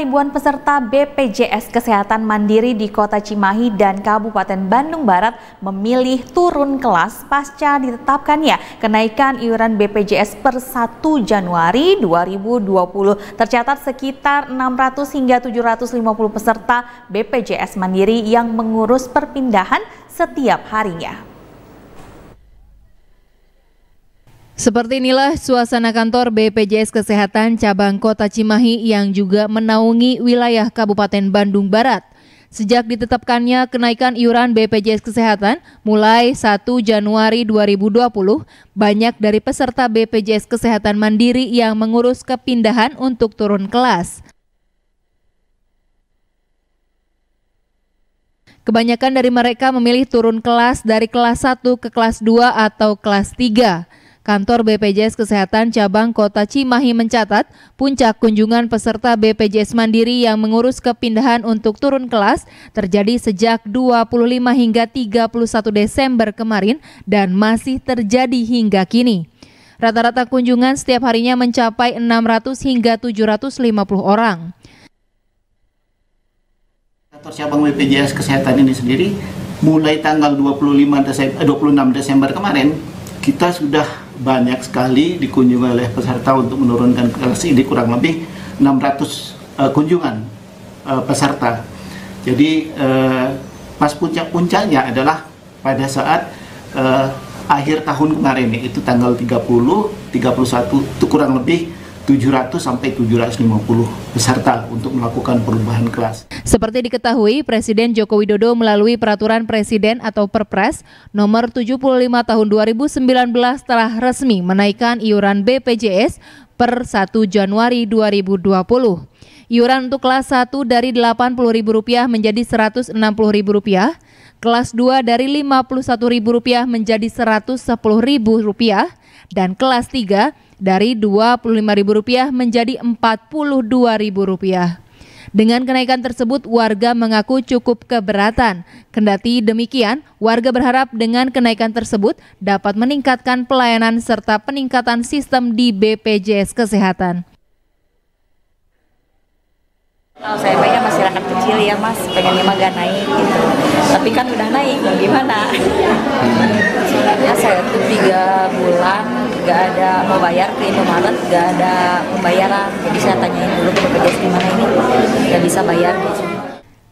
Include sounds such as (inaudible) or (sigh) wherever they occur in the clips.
Ribuan peserta BPJS Kesehatan Mandiri di Kota Cimahi dan Kabupaten Bandung Barat memilih turun kelas pasca ditetapkannya kenaikan iuran BPJS per 1 Januari 2020. Tercatat sekitar 600 hingga 750 peserta BPJS Mandiri yang mengurus perpindahan setiap harinya. Seperti inilah suasana kantor BPJS Kesehatan cabang Kota Cimahi yang juga menaungi wilayah Kabupaten Bandung Barat. Sejak ditetapkannya kenaikan iuran BPJS Kesehatan mulai 1 Januari 2020, banyak dari peserta BPJS Kesehatan Mandiri yang mengurus kepindahan untuk turun kelas. Kebanyakan dari mereka memilih turun kelas dari kelas 1 ke kelas 2 atau kelas 3. Kantor BPJS Kesehatan Cabang Kota Cimahi mencatat puncak kunjungan peserta BPJS Mandiri yang mengurus kepindahan untuk turun kelas terjadi sejak 25 hingga 31 Desember kemarin dan masih terjadi hingga kini. Rata-rata kunjungan setiap harinya mencapai 600 hingga 750 orang. Kantor cabang BPJS Kesehatan ini sendiri mulai tanggal 25 Desember, 26 Desember kemarin kita sudah banyak sekali dikunjungi oleh peserta untuk menurunkan kelas ini kurang lebih 600 uh, eh, kunjungan uh, peserta. Jadi uh, pas puncak-puncaknya adalah pada saat uh, akhir tahun kemarin itu tanggal 30, 31 itu kurang lebih 700 sampai 750 peserta untuk melakukan perubahan kelas. Seperti diketahui, Presiden Joko Widodo melalui peraturan presiden atau Perpres nomor 75 tahun 2019 telah resmi menaikkan iuran BPJS per 1 Januari 2020. Iuran untuk kelas 1 dari Rp80.000 menjadi Rp160.000, kelas 2 dari Rp51.000 menjadi Rp110.000 dan kelas 3 dari Rp25.000 menjadi Rp42.000. Dengan kenaikan tersebut, warga mengaku cukup keberatan. Kendati demikian, warga berharap dengan kenaikan tersebut dapat meningkatkan pelayanan serta peningkatan sistem di BPJS Kesehatan. Kalau saya pengen ya masyarakat kecil ya mas, pengen mah gak naik gitu. Tapi kan udah naik, gimana? (laughs) ada mau bayar ke Indomaret nggak ada pembayaran jadi saya tanyain dulu ke BPJS gimana ini nggak bisa bayar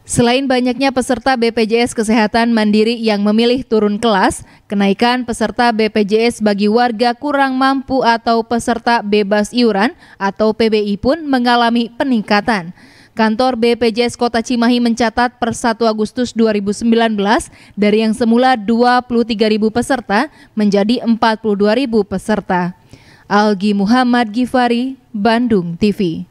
Selain banyaknya peserta BPJS Kesehatan Mandiri yang memilih turun kelas, kenaikan peserta BPJS bagi warga kurang mampu atau peserta bebas iuran atau PBI pun mengalami peningkatan. Kantor BPJS Kota Cimahi mencatat per 1 Agustus 2019 dari yang semula 23.000 peserta menjadi 42.000 peserta. Algi Muhammad Gifari, Bandung TV.